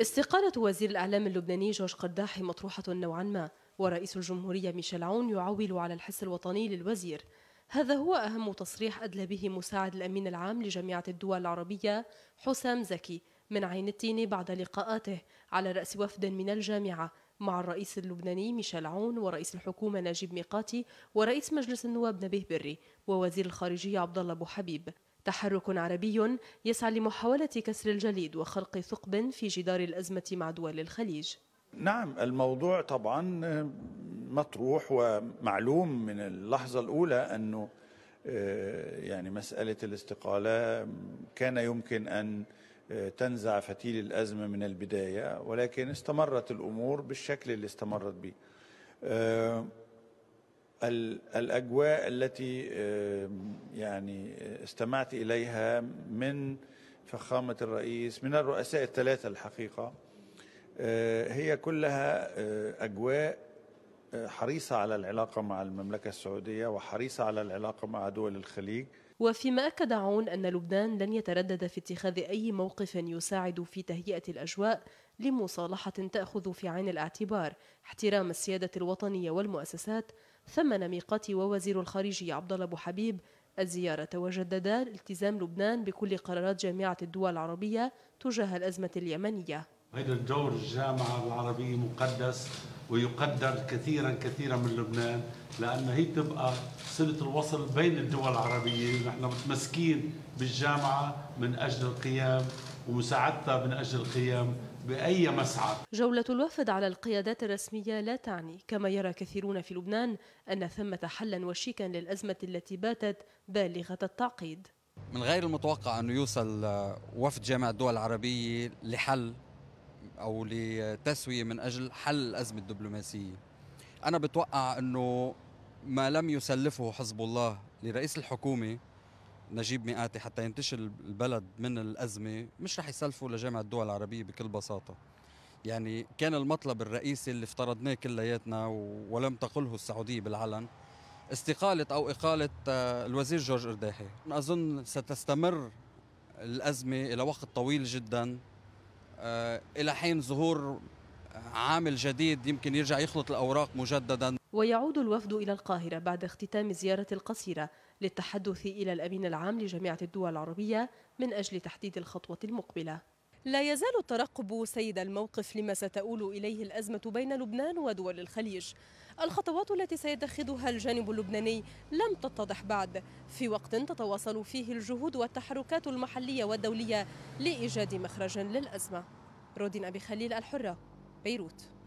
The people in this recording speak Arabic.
استقالة وزير الإعلام اللبناني جورج قرداحي مطروحة نوعا ما ورئيس الجمهورية ميشيل عون يعول على الحس الوطني للوزير هذا هو أهم تصريح أدلى به مساعد الأمين العام لجامعة الدول العربية حسام زكي من عين التين بعد لقاءاته على رأس وفد من الجامعة مع الرئيس اللبناني ميشيل عون ورئيس الحكومة نجيب ميقاتي ورئيس مجلس النواب نبيه بري ووزير الخارجية عبد الله أبو حبيب تحرك عربي يسعى لمحاولة كسر الجليد وخلق ثقب في جدار الأزمة مع دول الخليج نعم الموضوع طبعا مطروح ومعلوم من اللحظة الأولى أنه آه، يعني مسألة الاستقالة كان يمكن أن آه، تنزع فتيل الأزمة من البداية ولكن استمرت الأمور بالشكل اللي استمرت به آه، الأجواء التي يعني استمعت إليها من فخامة الرئيس من الرؤساء الثلاثة الحقيقة آه، هي كلها آه، أجواء حريصة على العلاقة مع المملكة السعودية وحريصة على العلاقة مع دول الخليج وفيما أكد عون أن لبنان لن يتردد في اتخاذ أي موقف يساعد في تهيئة الأجواء لمصالحة تأخذ في عين الاعتبار احترام السيادة الوطنية والمؤسسات ثمن ميقاتي ووزير الخارجية عبد الله أبو حبيب الزيارة وجددا التزام لبنان بكل قرارات جامعة الدول العربية تجاه الأزمة اليمنية هذا الدور الجامعة العربية مقدس ويقدر كثيرا كثيرا من لبنان لأن هي تبقى صلة الوصل بين الدول العربية نحن متمسكين بالجامعة من أجل القيام ومساعدتها من أجل القيام بأي مسعى جولة الوفد على القيادات الرسمية لا تعني كما يرى كثيرون في لبنان أن ثمة حلا وشيكا للأزمة التي باتت بالغة التعقيد من غير المتوقع أنه يوصل وفد جامعة الدول العربية لحل او لتسويه من اجل حل الازمه الدبلوماسيه. انا بتوقع انه ما لم يسلفه حزب الله لرئيس الحكومه نجيب مئاتي حتى ينتشل البلد من الازمه مش رح يسلفه لجامعه الدول العربيه بكل بساطه. يعني كان المطلب الرئيسي اللي افترضناه كلياتنا ولم تقله السعوديه بالعلن استقالة أو إقالة آه، الوزير جورج إرداحي أظن ستستمر الأزمة إلى وقت طويل جدا آه، الى حين ظهور عامل جديد يمكن يرجع يخلط الاوراق مجددا ويعود الوفد الى القاهره بعد اختتام زياره القصيره للتحدث الى الامين العام لجامعه الدول العربيه من اجل تحديد الخطوه المقبله لا يزال الترقب سيد الموقف لما ستؤول إليه الأزمة بين لبنان ودول الخليج الخطوات التي سيتخذها الجانب اللبناني لم تتضح بعد في وقت تتواصل فيه الجهود والتحركات المحلية والدولية لإيجاد مخرج للأزمة رودين أبي خليل الحرة بيروت